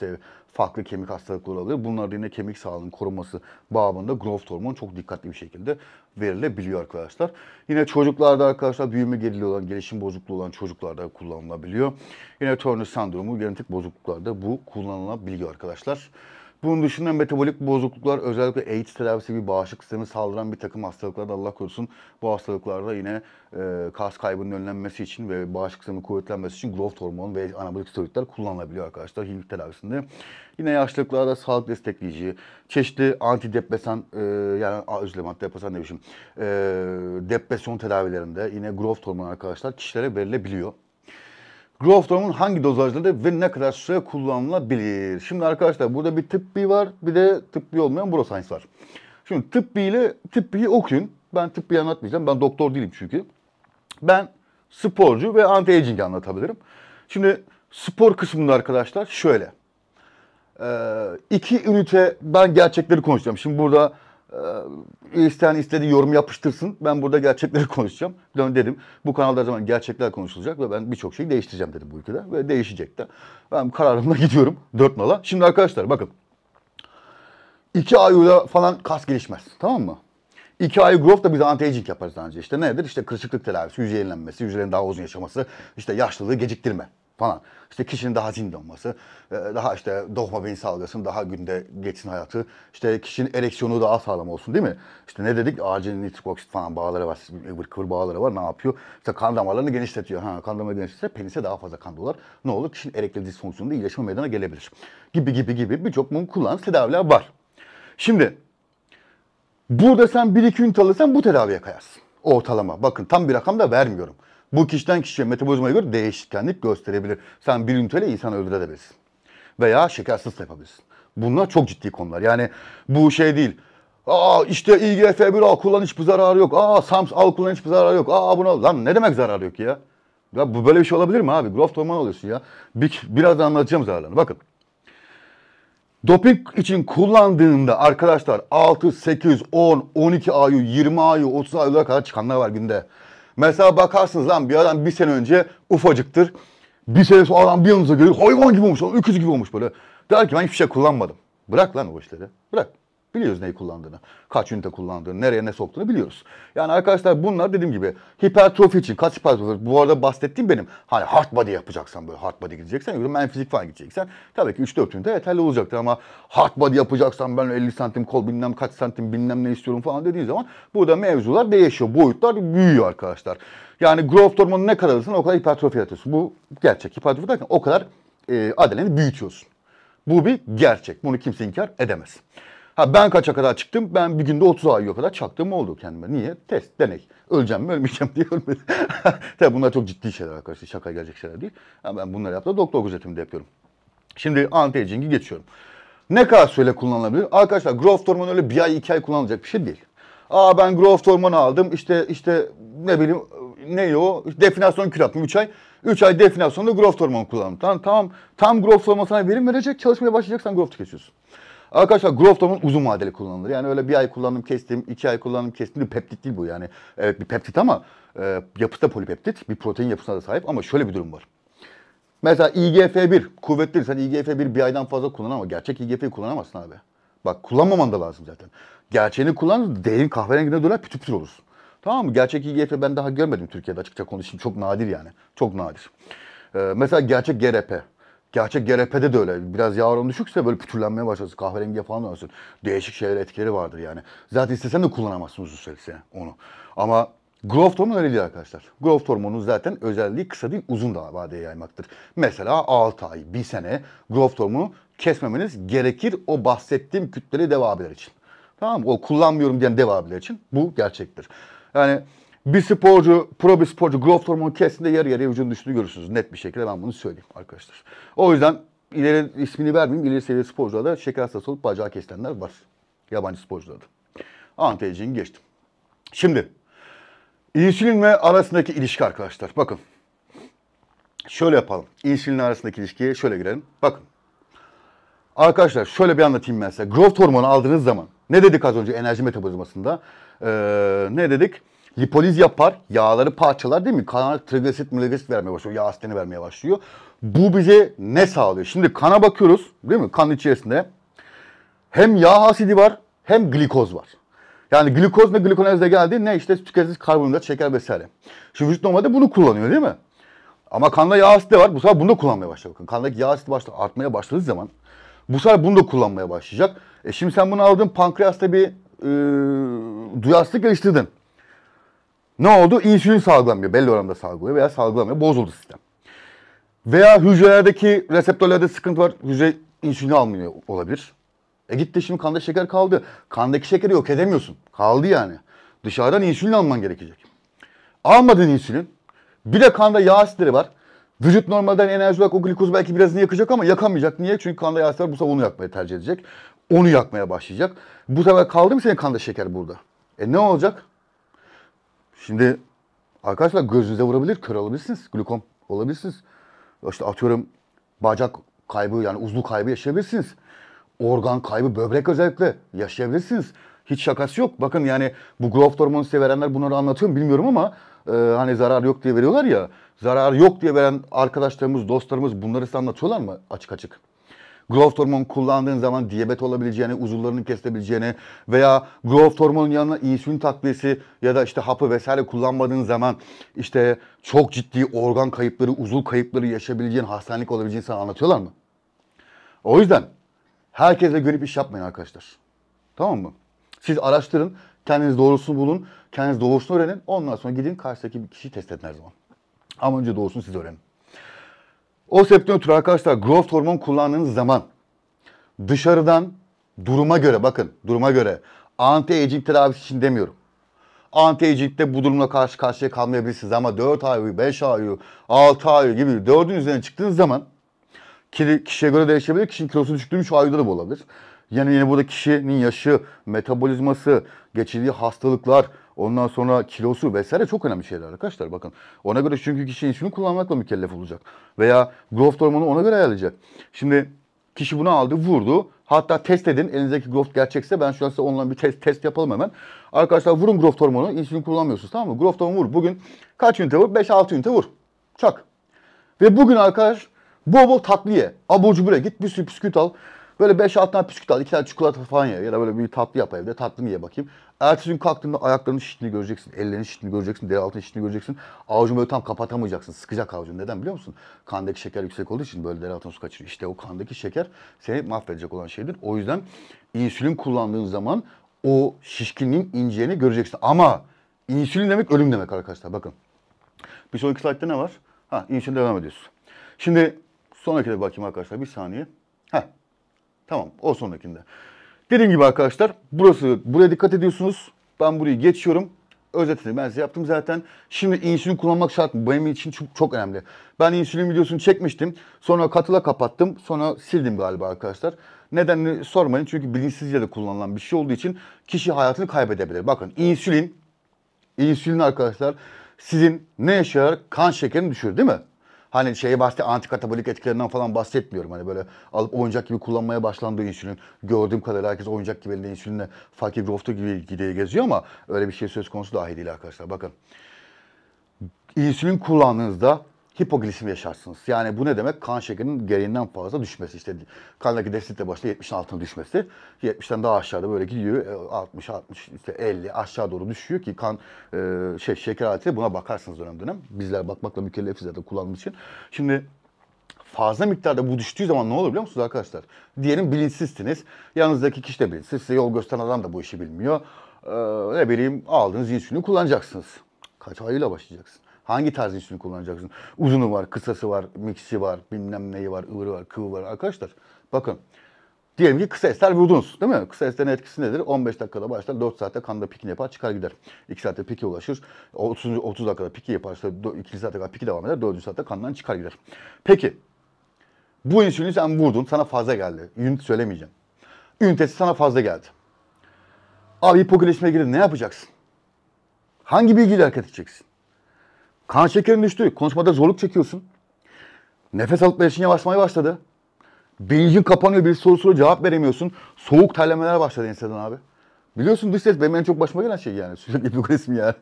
farklı kemik hastalıkları olabilir. Bunlar da yine kemik sağlığının korunması bağımında growth hormonu çok dikkatli bir şekilde verilebiliyor arkadaşlar. Yine çocuklarda arkadaşlar büyüme geriliği olan, gelişim bozukluğu olan çocuklarda kullanılabiliyor. Yine Turner sendromu genetik bozukluklarda bu kullanılabiliyor arkadaşlar. Bunun dışında metabolik bozukluklar özellikle AIDS tedavisi gibi bağışıklık sistemi saldıran bir takım hastalıklar da Allah korusun bu hastalıklarda yine e, kas kaybının önlenmesi için ve bağışıklık sistemi kuvvetlenmesi için growth hormonu ve anabolik steroidler kullanılabiliyor arkadaşlar HIV tedavisinde. Yine yaşlılıklarda sağlık destekleyici, çeşitli antidepresan e, yani özür dilerim antidepresan demişim. E, depresyon tedavilerinde yine growth hormonu arkadaşlar kişilere verilebiliyor. Growth hormon hangi dozajlarda ve ne kadar süre kullanılabilir? Şimdi arkadaşlar burada bir tıbbi var bir de tıbbi olmayan broscience var. Şimdi tıbbi ile tıbbiyi okuyun. Ben tıbbi anlatmayacağım. Ben doktor değilim çünkü. Ben sporcu ve anti-aging anlatabilirim. Şimdi spor kısmında arkadaşlar şöyle. Ee, iki ünite ben gerçekleri konuşacağım. Şimdi burada ee, İsteyen istediği yorum yapıştırsın. Ben burada gerçekleri konuşacağım. Dön dedim. Bu kanalda zaman gerçekler konuşulacak ve ben birçok şeyi değiştireceğim dedim bu ülkede. Ve değişecek de. Ben kararımla gidiyorum. Dört nala. Şimdi arkadaşlar bakın. İki ayıyla falan kas gelişmez. Tamam mı? İki ay growth da biz anti-aging yaparız daha önce. İşte nedir? İşte kırışıklık telafisi, yüz yenilenmesi, yüzlerin daha uzun yaşaması, işte yaşlılığı geciktirme falan. İşte kişinin daha zinde olması, e, daha işte dokma beni salgısın, daha günde geçsin hayatı. İşte kişinin ereksiyonu daha sağlam olsun değil mi? İşte ne dedik? Ağacın nitrik oksit falan bağları var, bir kıvır bağları var. Ne yapıyor? İşte kan damarlarını genişletiyor. Ha, kan damarı genişletirse penise daha fazla kan dolar. Ne olur? Kişinin erektil disfonksiyonunda iyileşme meydana gelebilir. Gibi gibi gibi birçok mum kullanan tedaviler var. Şimdi burada sen 1-2 ünit alırsan bu tedaviye kayarsın. Ortalama. Bakın tam bir rakam da vermiyorum. Bu kişiden kişiye metabolizmaya göre değişkenlik gösterebilir. Sen bir üniteyle insan öldürebilirsin. Veya şekersiz yapabilirsin. Bunlar çok ciddi konular. Yani bu şey değil. Aa işte IGF-1 al kullan hiçbir zararı yok. Aa SAMS al kullan hiçbir zararı yok. Aa buna lan ne demek zararı yok ya? Ya bu böyle bir şey olabilir mi abi? Growth hormonu oluyorsun ya. Bir, birazdan anlatacağım zararlarını. Bakın. Doping için kullandığında arkadaşlar 6, 8, 10, 12 ayı 20 ayı 30 ayulara kadar çıkanlar var günde. Mesela bakarsınız lan bir adam bir sene önce ufacıktır. Bir sene sonra adam bir yanınıza geliyor hayvan gibi olmuş, öküz gibi olmuş böyle. Der ki ben hiçbir şey kullanmadım. Bırak lan o işleri. Bırak. Biliyoruz neyi kullandığını, kaç ünite kullandığını, nereye ne soktuğunu biliyoruz. Yani arkadaşlar bunlar dediğim gibi hipertrofi için, kas hipertrofi, bu arada bahsettiğim benim hani hard body yapacaksan böyle hard body gideceksen, ben fizik falan gideceksen tabii ki 3-4 ünite yeterli olacaktır ama hard body yapacaksan ben 50 santim kol bilmem kaç santim bilmem ne istiyorum falan dediğin zaman burada mevzular değişiyor, boyutlar büyüyor arkadaşlar. Yani growth hormonu ne kadar alırsan o kadar hipertrofi yaratıyorsun. Bu gerçek. Hipertrofi derken o kadar e, adaleni büyütüyorsun. Bu bir gerçek. Bunu kimse inkar edemez. Ha ben kaça kadar çıktım? Ben bir günde 30 ayıya kadar çaktığım oldu kendime. Niye? Test, denek. Öleceğim mi ölmeyeceğim diye ölmedim. Tabii bunlar çok ciddi şeyler arkadaşlar. Şaka gelecek şeyler değil. Ha, ben bunları yaptım. Doktor de yapıyorum. Şimdi anti-aging'i geçiyorum. Ne kadar süre kullanılabilir? Arkadaşlar growth hormonu öyle bir ay iki ay kullanılacak bir şey değil. Aa ben growth hormonu aldım işte işte ne bileyim ne o definasyon kür attım 3 ay. 3 ay definasyonda growth hormonu kullandım. Tamam, tamam tam growth hormonu sana verim verecek çalışmaya başlayacaksan growth kesiyorsun. Arkadaşlar Growthorm'un uzun vadeli kullanılır. Yani öyle bir ay kullandım kestim, iki ay kullandım kestim. Bir peptit değil bu yani. Evet bir peptit ama e, yapısı da polipeptit. Bir protein yapısına da sahip ama şöyle bir durum var. Mesela IGF-1 kuvvetlidir. Sen IGF-1 bir aydan fazla kullan ama gerçek IGF'yi kullanamazsın abi. Bak kullanmaman da lazım zaten. Gerçeğini kullan, değerin kahverengine döner pütü pütü olursun. Tamam mı? Gerçek IGF ben daha görmedim Türkiye'de açıkça konuşayım. Çok nadir yani. Çok nadir. Ee, mesela gerçek GRP. Gerçek GRP'de de öyle. Biraz yavrum düşükse böyle pütürlenmeye başlasın. Kahverengiye falan dönsün. Değişik şeyler etkileri vardır yani. Zaten istesen de kullanamazsın uzun süresi onu. Ama Growth hormonu öyle değil arkadaşlar. Growth hormonu zaten özelliği kısa değil uzun da vadeye yaymaktır. Mesela 6 ay, 1 sene growth hormonu kesmemeniz gerekir o bahsettiğim kütleli devabiler için. Tamam mı? O kullanmıyorum diyen devabiler için bu gerçektir. Yani bir sporcu, pro bir sporcu growth hormonu kestiğinde yarı yarıya vücudun düştüğünü görürsünüz. Net bir şekilde ben bunu söyleyeyim arkadaşlar. O yüzden ileri ismini vermeyeyim. İleri seviye sporcularda şeker hastası olup bacağı kesilenler var. Yabancı sporcularda. Antijen agingi geçtim. Şimdi insülin ve arasındaki ilişki arkadaşlar. Bakın. Şöyle yapalım. İnsülin arasındaki ilişkiye şöyle girelim. Bakın. Arkadaşlar şöyle bir anlatayım ben size. Growth hormonu aldığınız zaman ne dedik az önce enerji metabolizmasında? Ee, ne dedik? Lipoliz yapar, yağları parçalar değil mi? Kanal trigliserit, miligliserit vermeye başlıyor, yağ asitini vermeye başlıyor. Bu bize ne sağlıyor? Şimdi kana bakıyoruz değil mi? Kan içerisinde hem yağ asidi var hem glikoz var. Yani glikoz ve glikonezle geldi ne işte tüketici karbonhidrat, şeker vesaire. Şimdi vücut normalde bunu kullanıyor değil mi? Ama kanda yağ asidi var. Bu sefer bunu da kullanmaya başlıyor. Bakın kandaki yağ asidi başla, artmaya başladığı zaman bu sefer bunu da kullanmaya başlayacak. E şimdi sen bunu aldın pankreasta bir e, ıı, duyarsızlık geliştirdin. Ne oldu? İnsülin salgılamıyor. Belli oranda salgılıyor veya salgılamıyor. Bozuldu sistem. Veya hücrelerdeki reseptörlerde sıkıntı var. Hücre insülini almıyor olabilir. E gitti şimdi kanda şeker kaldı. Kandaki şekeri yok edemiyorsun. Kaldı yani. Dışarıdan insülin alman gerekecek. Almadın insülin. Bir de kanda yağ asitleri var. Vücut normalden enerji olarak o glikoz belki birazını yakacak ama yakamayacak. Niye? Çünkü kanda yağ asitler bu sefer onu yakmayı tercih edecek. Onu yakmaya başlayacak. Bu sefer kaldı mı senin kanda şeker burada? E ne olacak? Şimdi arkadaşlar gözünüze vurabilir, kör olabilirsiniz. Glukom olabilirsiniz. İşte atıyorum bacak kaybı yani uzlu kaybı yaşayabilirsiniz. Organ kaybı, böbrek özellikle yaşayabilirsiniz. Hiç şakası yok. Bakın yani bu growth hormonu size verenler bunları anlatıyorum bilmiyorum ama e, hani zarar yok diye veriyorlar ya. Zarar yok diye veren arkadaşlarımız, dostlarımız bunları size anlatıyorlar mı açık açık? growth hormonu kullandığın zaman diyabet olabileceğini, uzuvlarını kesilebileceğini veya growth hormonun yanına insülin takviyesi ya da işte hapı vesaire kullanmadığın zaman işte çok ciddi organ kayıpları, uzuv kayıpları yaşayabileceğin, hastanelik olabileceğini sana anlatıyorlar mı? O yüzden herkese görüp iş yapmayın arkadaşlar. Tamam mı? Siz araştırın, kendiniz doğrusunu bulun, kendiniz doğrusunu öğrenin. Ondan sonra gidin karşıdaki bir kişiyi test edin her zaman. Ama önce doğrusunu siz öğrenin. O septin arkadaşlar growth hormon kullandığınız zaman dışarıdan duruma göre bakın duruma göre anti-aging tedavisi için demiyorum. Anti-aging'de bu durumla karşı karşıya kalmayabilirsiniz ama 4 ay, 5 ay, 6 ay gibi 4'ün üzerine çıktığınız zaman kişiye göre değişebilir. Kişinin kilosu düştüğünü şu ayda da bu olabilir. Yani yine burada kişinin yaşı, metabolizması, geçirdiği hastalıklar, ondan sonra kilosu vesaire çok önemli şeyler arkadaşlar bakın. Ona göre çünkü kişi insülin kullanmakla mükellef olacak. Veya growth hormonu ona göre ayarlayacak. Şimdi kişi bunu aldı, vurdu. Hatta test edin. Elinizdeki growth gerçekse ben şu an size online bir test, test yapalım hemen. Arkadaşlar vurun growth hormonu. İnsülin kullanmıyorsunuz tamam mı? Growth hormonu vur. Bugün kaç ünite vur? 5-6 ünite vur. Çak. Ve bugün arkadaş bol bol tatlı ye. Abur cubur git bir sürü bisküvit al. Böyle 5-6 tane bisküvit al, 2 tane çikolata falan ye ya da böyle bir tatlı yap evde, tatlı mı ye bakayım. Ertesi gün kalktığında ayaklarının şiştiğini göreceksin, ellerinin şiştiğini göreceksin, deri altının şiştiğini göreceksin. Avucunu böyle tam kapatamayacaksın, sıkacak avucunu. Neden biliyor musun? Kandaki şeker yüksek olduğu için böyle deri altına su kaçırıyor. İşte o kandaki şeker seni mahvedecek olan şeydir. O yüzden insülin kullandığın zaman o şişkinliğin ineceğini göreceksin. Ama insülin demek ölüm demek arkadaşlar bakın. Bir sonraki slaytta ne var? Ha insülin devam ediyorsun. Şimdi sonraki de bakayım arkadaşlar bir saniye. Heh Tamam o sonrakinde. Dediğim gibi arkadaşlar burası buraya dikkat ediyorsunuz. Ben burayı geçiyorum. Özetini ben size yaptım zaten. Şimdi insülin kullanmak şart mı? Benim için çok, çok önemli. Ben insülin videosunu çekmiştim. Sonra katıla kapattım. Sonra sildim galiba arkadaşlar. Nedenini sormayın çünkü bilinçsizce de kullanılan bir şey olduğu için kişi hayatını kaybedebilir. Bakın insülin, insülin arkadaşlar sizin ne yaşayarak kan şekerini düşürür değil mi? Hani şeye bahsetti antikatabolik etkilerinden falan bahsetmiyorum. Hani böyle alıp oyuncak gibi kullanmaya başlandığı insülin. Gördüğüm kadarıyla herkes oyuncak gibi elinde insülinle fakir roftu gibi gidiyor geziyor ama öyle bir şey söz konusu dahi değil arkadaşlar. Bakın insülin kullandığınızda hipoglisemi yaşarsınız. Yani bu ne demek? Kan şekerinin gereğinden fazla düşmesi. İşte kandaki destitle başlıyor, 70'in altına düşmesi. 70'ten daha aşağıda böyle gidiyor. 60, e, 60, işte 50 aşağı doğru düşüyor ki kan e, şey şeker aleti buna bakarsınız dönem dönem. Bizler bakmakla mükellefiz zaten kullandığımız için. Şimdi fazla miktarda bu düştüğü zaman ne olur biliyor musunuz arkadaşlar? Diyelim bilinçsizsiniz. Yanınızdaki kişi de bilinçsiz. Size yol gösteren adam da bu işi bilmiyor. Ee, ne bileyim aldığınız insülini kullanacaksınız. Kaç ayıyla başlayacaksınız? Hangi tarz insülin kullanacaksın? Uzunu var, kısası var, miksi var, bilmem neyi var, ıvırı var, kıvı var. Arkadaşlar bakın diyelim ki kısa ester buldunuz değil mi? Kısa esterin etkisi nedir? 15 dakikada başlar 4 saatte kanda pikini yapar çıkar gider. 2 saatte pike ulaşır. 30, 30 dakikada piki yaparsa 2. saatte kadar piki devam eder. 4. saatte kandan çıkar gider. Peki bu insülini sen vurdun sana fazla geldi. Ünit söylemeyeceğim. Ünitesi sana fazla geldi. Abi hipoglisemine girdin ne yapacaksın? Hangi bilgiyle hareket edeceksin? Kan şekerin düştü. Konuşmada zorluk çekiyorsun. Nefes alıp verişin yavaşlamaya başladı. Bilgin kapanıyor. Bir soru soru cevap veremiyorsun. Soğuk terlemeler başladı enseden abi. Biliyorsun dış ses benim en çok başıma gelen şey yani. Sürekli bu resim yani.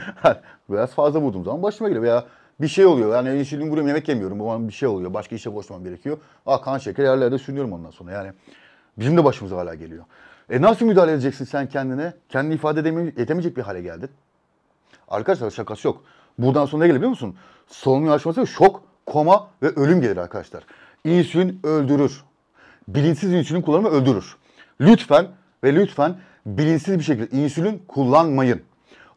Biraz fazla vurduğum zaman başıma geliyor. Veya bir şey oluyor. Yani şimdi vuruyorum yemek yemiyorum. bu zaman bir şey oluyor. Başka işe koşmam gerekiyor. Aa kan şekeri yerlerde sürünüyorum ondan sonra. Yani bizim de başımıza hala geliyor. E nasıl müdahale edeceksin sen kendine? Kendini ifade edemeyecek bir hale geldin. Arkadaşlar şakası yok. Buradan sonra ne gelir biliyor musun? Solunum aşması şok, koma ve ölüm gelir arkadaşlar. İnsülin öldürür. Bilinçsiz insülin kullanımı öldürür. Lütfen ve lütfen bilinçsiz bir şekilde insülin kullanmayın.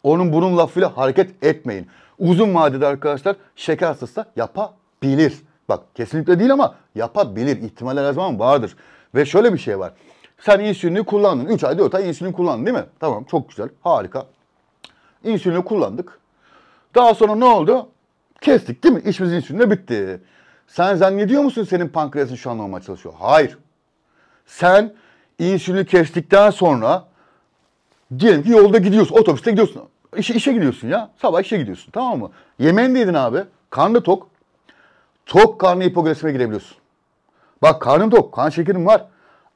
Onun bunun lafıyla hareket etmeyin. Uzun vadede arkadaşlar şeker hastası da yapabilir. Bak kesinlikle değil ama yapabilir. İhtimaller her zaman vardır. Ve şöyle bir şey var. Sen insülini kullandın. 3 ay 4 ay insülin kullandın değil mi? Tamam çok güzel harika. İnsülini kullandık. Daha sonra ne oldu? Kestik değil mi? İşimizin insülinle bitti. Sen zannediyor musun senin pankreasın şu an normal çalışıyor? Hayır. Sen insülini kestikten sonra diyelim ki yolda gidiyorsun. Otobüste gidiyorsun. İşe, işe gidiyorsun ya. Sabah işe gidiyorsun tamam mı? Yemeğini de yedin abi. Karnı tok. Tok karnı hipogliseme girebiliyorsun. Bak karnım tok. Kan şekerim var.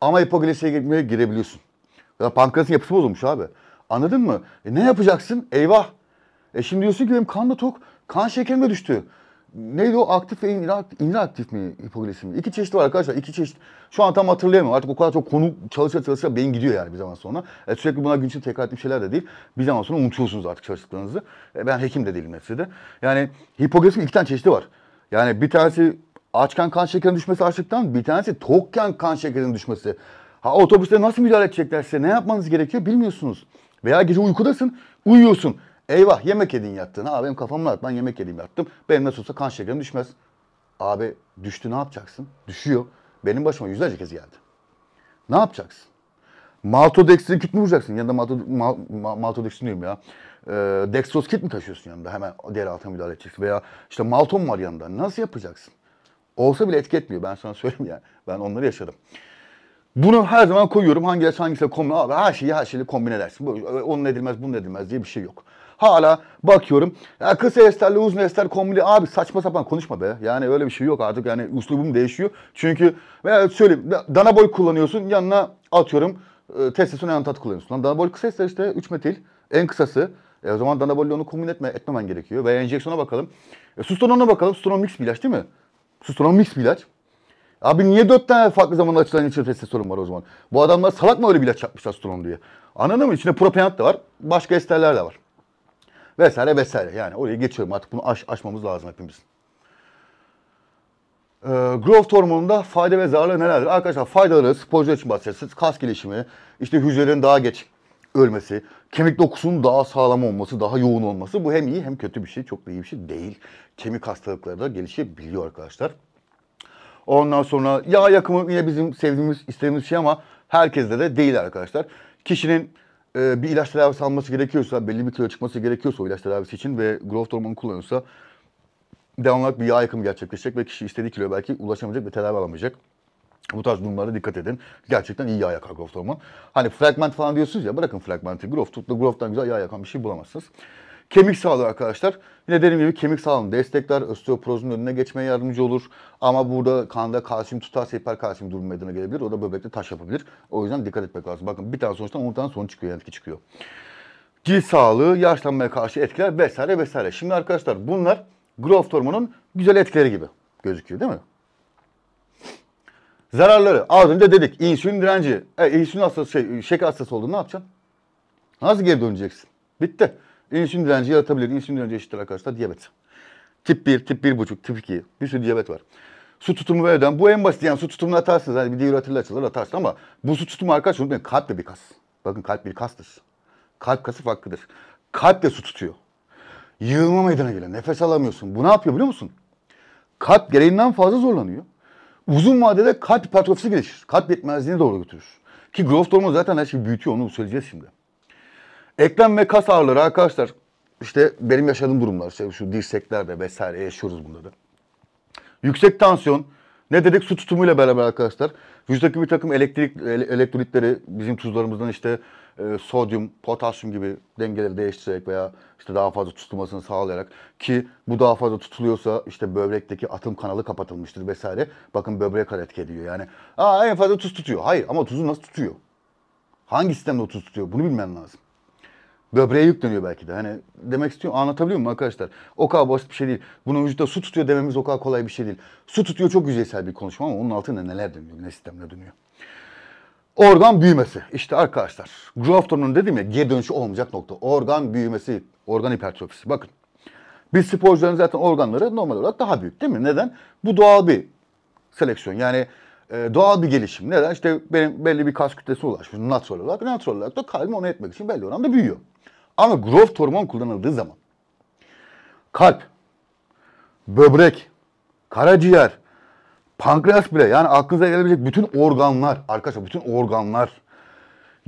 Ama hipoglisemiye girebiliyorsun. Ya pankreasın yapısı bozulmuş abi. Anladın mı? E ne yapacaksın? Eyvah e şimdi diyorsun ki benim kan da tok, kan şekerim de düştü. Neydi o aktif ve inaktif, mi hipoglisemi? İki çeşit var arkadaşlar. iki çeşit. Şu an tam hatırlayamıyorum. Artık o kadar çok konu çalışa çalışa beyin gidiyor yani bir zaman sonra. E, sürekli buna gün için tekrar ettiğim şeyler de değil. Bir zaman sonra unutuyorsunuz artık çalıştıklarınızı. E, ben hekim de değilim mesela. de. Yani hipoglisemi iki tane çeşidi var. Yani bir tanesi açken kan şekerinin düşmesi açlıktan, bir tanesi tokken kan şekerinin düşmesi. Ha otobüste nasıl müdahale edecekler size, ne yapmanız gerekiyor bilmiyorsunuz. Veya gece uykudasın, uyuyorsun. Eyvah yemek yedin yattın. Ha benim kafam rahat ben yemek yedim yattım. Benim nasıl olsa kan şekerim düşmez. Abi düştü ne yapacaksın? Düşüyor. Benim başıma yüzlerce kez geldi. Ne yapacaksın? Maltodextrin kit mi vuracaksın? Yanında malto, mal, maltodextrin diyorum ya. E, dextroz kit mi taşıyorsun yanında? Hemen diğer alta müdahale edeceksin. Veya işte malton var yanında. Nasıl yapacaksın? Olsa bile etki etmiyor. Ben sana söyleyeyim ya Ben onları yaşadım. Bunu her zaman koyuyorum. Hangi hangisiyle kombine? Abi her şeyi her şeyle kombine edersin. Bu, onun edilmez, bunun edilmez diye bir şey yok. Hala bakıyorum. Ya kısa eslerle uzun esler kombini. Abi saçma sapan konuşma be. Yani öyle bir şey yok artık. Yani üslubum değişiyor. Çünkü veya söyleyeyim. Dana boy kullanıyorsun. Yanına atıyorum. E, testosteron antat kullanıyorsun. Lan dana boy kısa esler işte 3 metil. En kısası. E, o zaman danabolle onu kombin etme, etmemen gerekiyor. Veya enjeksiyona bakalım. E, sustanona bakalım. Sustanon mix bir ilaç değil mi? Sustanon mix bir ilaç. Abi niye dört tane farklı zamanda açılan içeri testosteron var o zaman? Bu adamlar salak mı öyle bir ilaç yapmışlar sustanon diye? Anladın mı? İçinde propiant da var. Başka esterler de var. Vesaire vesaire. Yani oraya geçiyorum artık bunu aş, aşmamız lazım hepimizin. Ee, growth hormonunda fayda ve zararları nelerdir? Arkadaşlar faydaları sporcular için bahsedeceğiz. Kas gelişimi, işte hücrelerin daha geç ölmesi, kemik dokusunun daha sağlam olması, daha yoğun olması. Bu hem iyi hem kötü bir şey. Çok da iyi bir şey değil. Kemik hastalıkları da gelişebiliyor arkadaşlar. Ondan sonra yağ yakımı yine bizim sevdiğimiz, istediğimiz şey ama herkeste de değil arkadaşlar. Kişinin e, bir ilaç tedavisi alması gerekiyorsa, belli bir kilo çıkması gerekiyorsa o ilaç tedavisi için ve growth hormonu kullanıyorsa devamlı olarak bir yağ yakımı gerçekleşecek ve kişi istediği kilo belki ulaşamayacak ve tedavi alamayacak. Bu tarz durumlarda dikkat edin. Gerçekten iyi yağ yakar growth hormon. Hani fragment falan diyorsunuz ya bırakın fragmenti. Growth tutla growth'tan güzel yağ yakan bir şey bulamazsınız. Kemik sağlığı arkadaşlar. Yine dediğim gibi kemik sağlığını destekler. Osteoporozun önüne geçmeye yardımcı olur. Ama burada kanda kalsiyum tutarsa hiperkalsiyum durumu meydana gelebilir. O da böbrekte taş yapabilir. O yüzden dikkat etmek lazım. Bakın bir tane sonuçtan 10 tane sonuç çıkıyor. Yani etki çıkıyor. Cilt sağlığı, yaşlanmaya karşı etkiler vesaire vesaire. Şimdi arkadaşlar bunlar growth hormonun güzel etkileri gibi gözüküyor değil mi? Zararları. Az önce dedik. insülin direnci. E, insülin hastası, şey, şeker hastası olduğunu ne yapacaksın? Nasıl geri döneceksin? Bitti. İnsülin direnci yaratabilir. İnsülin direnci eşittir arkadaşlar diyabet. Tip 1, tip 1,5, tip 2 bir sürü diyabet var. Su tutumu ve ödem. Bu en basit yani su tutumunu atarsınız. Hani bir diüretirle açılır atarsın ama bu su tutumu arkadaşlar unutmayın kalp de bir kas. Bakın kalp bir kastır. Kalp kası farklıdır. Kalp de su tutuyor. Yığılma meydana geliyor. Nefes alamıyorsun. Bu ne yapıyor biliyor musun? Kalp gereğinden fazla zorlanıyor. Uzun vadede kalp hipertrofisi gelişir. Kalp yetmezliğine doğru götürür. Ki growth hormonu zaten her şeyi büyütüyor. Onu söyleyeceğiz şimdi. Eklem ve kas ağrıları arkadaşlar işte benim yaşadığım durumlar işte şu dirseklerde vesaire yaşıyoruz bunları. Yüksek tansiyon ne dedik su tutumuyla beraber arkadaşlar vücuttaki bir takım elektrik elektrolitleri bizim tuzlarımızdan işte e, sodyum, potasyum gibi dengeleri değiştirerek veya işte daha fazla tutulmasını sağlayarak ki bu daha fazla tutuluyorsa işte böbrekteki atım kanalı kapatılmıştır vesaire. Bakın böbrek etki ediyor yani. Aa en fazla tuz tutuyor. Hayır ama tuzu nasıl tutuyor? Hangi sistemde o tuz tutuyor? Bunu bilmen lazım. Böbreğe yükleniyor belki de. Hani demek istiyorum anlatabiliyor muyum arkadaşlar? O kadar basit bir şey değil. Bunun vücutta su tutuyor dememiz o kadar kolay bir şey değil. Su tutuyor çok yüzeysel bir konuşma ama onun altında neler dönüyor, ne sistemle dönüyor. Organ büyümesi. işte arkadaşlar growth hormonu dedim ya geri dönüşü olmayacak nokta. Organ büyümesi, organ hipertrofisi. Bakın biz sporcuların zaten organları normal olarak daha büyük değil mi? Neden? Bu doğal bir seleksiyon. Yani e, doğal bir gelişim. Neden? İşte benim belli bir kas kütlesi ulaşmış natural olarak. Natural olarak da kalbim onu etmek için belli oranda büyüyor. Ama growth hormon kullanıldığı zaman kalp, böbrek, karaciğer, pankreas bile yani aklınıza gelebilecek bütün organlar arkadaşlar bütün organlar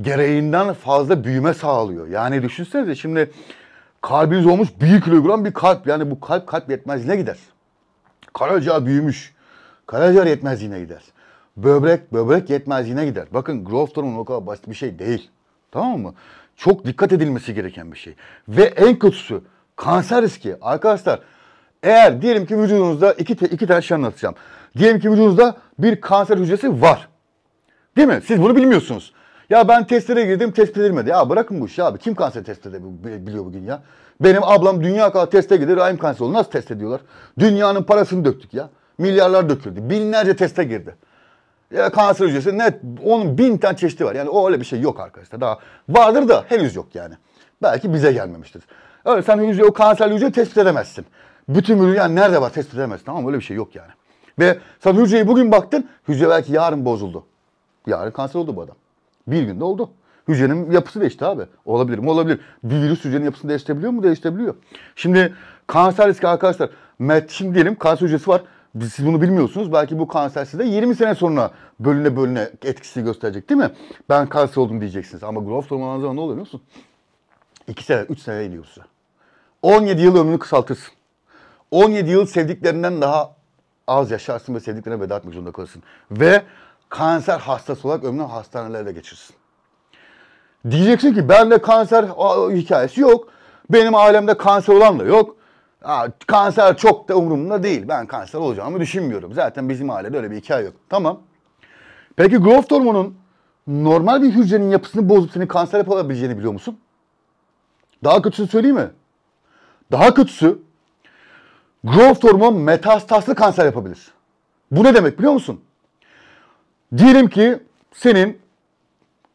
gereğinden fazla büyüme sağlıyor. Yani düşünsenize şimdi kalbiniz olmuş bir kilogram bir kalp yani bu kalp kalp yetmezliğine gider. Karaciğer büyümüş. Karaciğer yetmezliğine gider. Böbrek böbrek yetmezliğine gider. Bakın growth hormonu o kadar basit bir şey değil. Tamam mı? Çok dikkat edilmesi gereken bir şey. Ve en kötüsü kanser riski. Arkadaşlar eğer diyelim ki vücudunuzda iki, iki tane şey anlatacağım. Diyelim ki vücudunuzda bir kanser hücresi var. Değil mi? Siz bunu bilmiyorsunuz. Ya ben testlere girdim tespit edilmedi. Ya bırakın bu işi abi. Kim kanser test biliyor bugün ya? Benim ablam dünya kadar teste gider. Rahim kanser oldu. Nasıl test ediyorlar? Dünyanın parasını döktük ya. Milyarlar döküldü. Binlerce teste girdi. Ya kanser hücresi net onun bin tane çeşidi var. Yani o öyle bir şey yok arkadaşlar. Daha vardır da henüz yok yani. Belki bize gelmemiştir. Öyle sen henüz o kanser hücreyi tespit edemezsin. Bütün hücre yani nerede var tespit edemezsin. Tamam Öyle bir şey yok yani. Ve sen hücreyi bugün baktın. Hücre belki yarın bozuldu. Yarın kanser oldu bu adam. Bir günde oldu. Hücrenin yapısı değişti abi. Olabilir mi? Olabilir. Bir virüs hücrenin yapısını değiştirebiliyor mu? Değiştirebiliyor. Şimdi kanser riski arkadaşlar. Met, şimdi diyelim kanser hücresi var. Biz, siz bunu bilmiyorsunuz. Belki bu kanser size 20 sene sonra bölüne bölüne etkisi gösterecek değil mi? Ben kanser oldum diyeceksiniz. Ama growth hormonu zaman ne oluyor biliyor musun? 2 sene, 3 sene iniyor 17 yıl ömrünü kısaltırsın. 17 yıl sevdiklerinden daha az yaşarsın ve sevdiklerine veda etmek zorunda kalırsın. Ve kanser hastası olarak ömrünü hastanelerde geçirsin. Diyeceksin ki bende kanser hikayesi yok. Benim ailemde kanser olan da yok. Aa, kanser çok da umurumda değil. Ben kanser olacağımı düşünmüyorum. Zaten bizim ailede öyle bir hikaye yok. Tamam. Peki growth hormonun normal bir hücrenin yapısını bozup seni kanser yapabileceğini biliyor musun? Daha kötüsü söyleyeyim mi? Daha kötüsü growth hormon metastaslı kanser yapabilir. Bu ne demek biliyor musun? Diyelim ki senin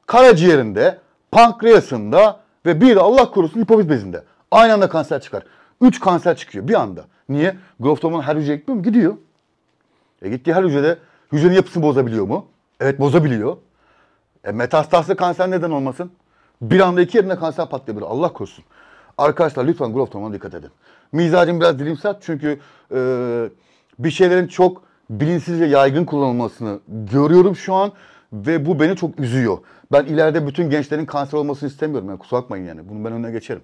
karaciğerinde, pankreasında ve bir de Allah korusun hipofiz bezinde aynı anda kanser çıkar. 3 kanser çıkıyor bir anda. Niye? Groftoman her hücre gitmiyor mu? Gidiyor. E gittiği her hücrede hücrenin yapısını bozabiliyor mu? Evet bozabiliyor. E metastaslı kanser neden olmasın? Bir anda iki yerine kanser patlayabilir. Allah korusun. Arkadaşlar lütfen groftomana dikkat edin. Mizacım biraz dilimsel çünkü e, bir şeylerin çok bilinçsizce yaygın kullanılmasını görüyorum şu an ve bu beni çok üzüyor. Ben ileride bütün gençlerin kanser olmasını istemiyorum. Yani kusura bakmayın yani. bunu ben önüne geçerim.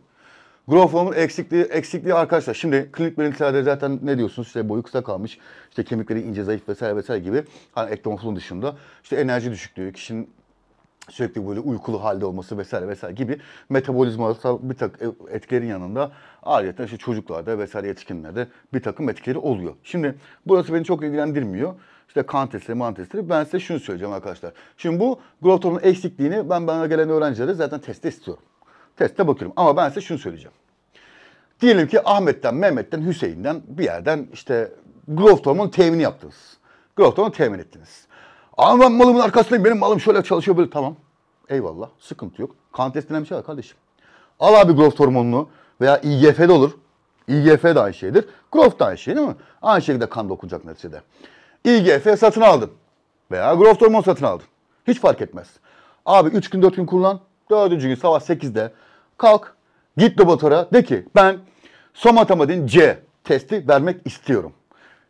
Growth hormon eksikliği, eksikliği arkadaşlar. Şimdi klinik belirtilerde zaten ne diyorsunuz? İşte boyu kısa kalmış, işte kemikleri ince, zayıf vesaire vesaire gibi. Hani ektomorfolun dışında. işte enerji düşüklüğü, kişinin sürekli böyle uykulu halde olması vesaire vesaire gibi metabolizmasal bir takım etkilerin yanında adeta işte çocuklarda vesaire yetişkinlerde bir takım etkileri oluyor. Şimdi burası beni çok ilgilendirmiyor. İşte kan testleri, man testleri. Ben size şunu söyleyeceğim arkadaşlar. Şimdi bu growth hormonu eksikliğini ben bana gelen öğrencilere zaten test istiyorum. Teste bakıyorum. Ama ben size şunu söyleyeceğim. Diyelim ki Ahmet'ten, Mehmet'ten, Hüseyin'den bir yerden işte growth hormonu temini yaptınız. Growth hormonu temin ettiniz. Ama ben malımın arkasındayım. Benim malım şöyle çalışıyor böyle. Tamam. Eyvallah. Sıkıntı yok. Kan testinden bir şey var kardeşim. Al abi growth hormonunu veya IGF de olur. IGF de aynı şeydir. Growth da aynı şey değil mi? Aynı şekilde kan dokunacak neticede. IGF satın aldın. Veya growth hormonu satın aldın. Hiç fark etmez. Abi 3 gün 4 gün kullan. Dördüncü gün sabah 8'de kalk git laboratuvara de ki ben somatomadin C testi vermek istiyorum.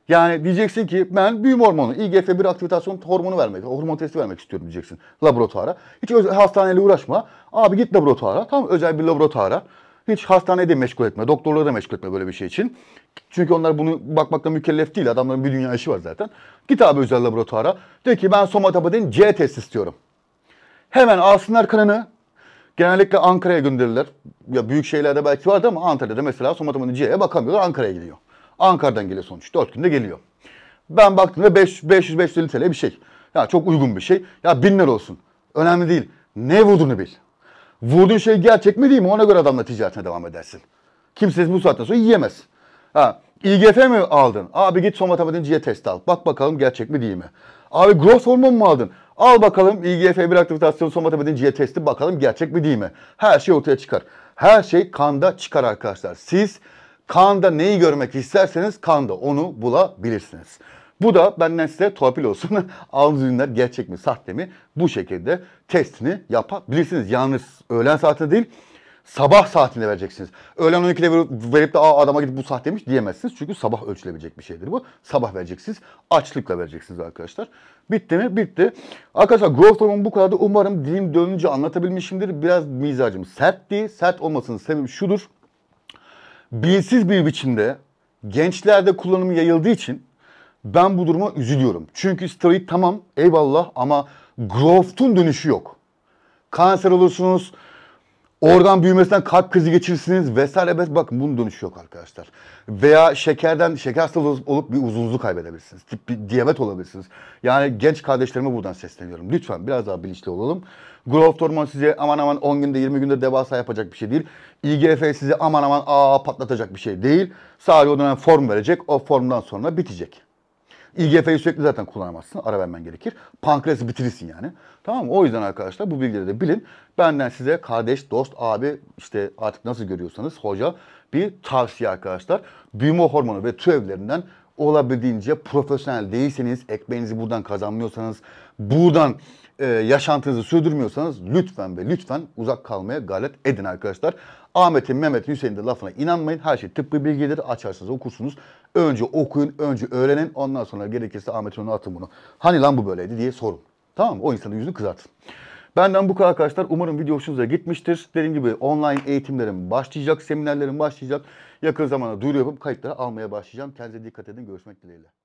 Yani diyeceksin ki ben büyüme hormonu, IGF-1 aktivitasyon hormonu vermek, hormon testi vermek istiyorum diyeceksin laboratuvara. Hiç özel, hastaneyle uğraşma. Abi git laboratuvara. Tamam özel bir laboratuvara. Hiç hastaneye de meşgul etme, doktorlara da meşgul etme böyle bir şey için. Çünkü onlar bunu bakmakla mükellef değil. Adamların bir dünya işi var zaten. Git abi özel laboratuvara. De ki ben somatopatin C testi istiyorum. Hemen alsınlar kanını, Genellikle Ankara'ya gönderirler. Ya büyük şehirlerde belki vardı ama Antalya'da mesela somatomatiğe bakamıyorlar. Ankara'ya gidiyor. Ankara'dan geliyor sonuç. 4 günde geliyor. Ben baktığımda 500-550 TL bir şey. Ya çok uygun bir şey. Ya binler olsun. Önemli değil. Ne vurduğunu bil. Vurduğun şey gerçek mi değil mi? Ona göre adamla ticaretine devam edersin. Kimse bu saatten sonra yiyemez. Ha, İGF mi aldın? Abi git somatomatiğe test al. Bak bakalım gerçek mi değil mi? Abi gross hormon mu aldın? Al bakalım IGF-1 aktivitasyon somatometrin G testi bakalım gerçek mi değil mi? Her şey ortaya çıkar. Her şey kanda çıkar arkadaşlar. Siz kanda neyi görmek isterseniz kanda onu bulabilirsiniz. Bu da benden size torpil olsun. Aldığınız ürünler gerçek mi sahte mi bu şekilde testini yapabilirsiniz. Yalnız öğlen saatinde değil Sabah saatinde vereceksiniz. Öğlen 12'de verip, verip de Aa, adama gidip bu saat demiş diyemezsiniz. Çünkü sabah ölçülebilecek bir şeydir bu. Sabah vereceksiniz. Açlıkla vereceksiniz arkadaşlar. Bitti mi? Bitti. Arkadaşlar growth hormon bu kadardı. Umarım dilim dönünce anlatabilmişimdir. Biraz mizacım sertti. Sert olmasının sebebi şudur. Bilinsiz bir biçimde gençlerde kullanımı yayıldığı için ben bu duruma üzülüyorum. Çünkü steroid tamam eyvallah ama growth'un dönüşü yok. Kanser olursunuz, Oradan büyümesinden kalp krizi geçirirsiniz vesaire. Bak bunun dönüşü yok arkadaşlar. Veya şekerden, şeker hastalığı olup bir uzvunuzu kaybedebilirsiniz. Tip bir diyabet olabilirsiniz. Yani genç kardeşlerime buradan sesleniyorum. Lütfen biraz daha bilinçli olalım. Growth hormon size aman aman 10 günde 20 günde devasa yapacak bir şey değil. IGF size aman aman aa patlatacak bir şey değil. Sadece o dönem form verecek. O formdan sonra bitecek. IGF'yi sürekli zaten kullanamazsın. Ara vermen gerekir. Pankreası bitirirsin yani. Tamam mı? O yüzden arkadaşlar bu bilgileri de bilin. Benden size kardeş, dost, abi işte artık nasıl görüyorsanız hoca bir tavsiye arkadaşlar. Büyüme hormonu ve türevlerinden olabildiğince profesyonel değilseniz, ekmeğinizi buradan kazanmıyorsanız, buradan e, yaşantınızı sürdürmüyorsanız lütfen ve lütfen uzak kalmaya gayret edin arkadaşlar. Ahmet'in, Mehmet'in, Hüseyin'in de lafına inanmayın. Her şey tıbbi bilgileri açarsınız, okursunuz. Önce okuyun, önce öğrenin. Ondan sonra gerekirse Ahmet onu atın bunu. Hani lan bu böyleydi diye sorun. Tamam mı? O insanın yüzünü kızartın. Benden bu kadar arkadaşlar. Umarım video hoşunuza gitmiştir. Dediğim gibi online eğitimlerim başlayacak, seminerlerim başlayacak. Yakın zamanda duyuru yapıp kayıtları almaya başlayacağım. Kendinize dikkat edin. Görüşmek dileğiyle.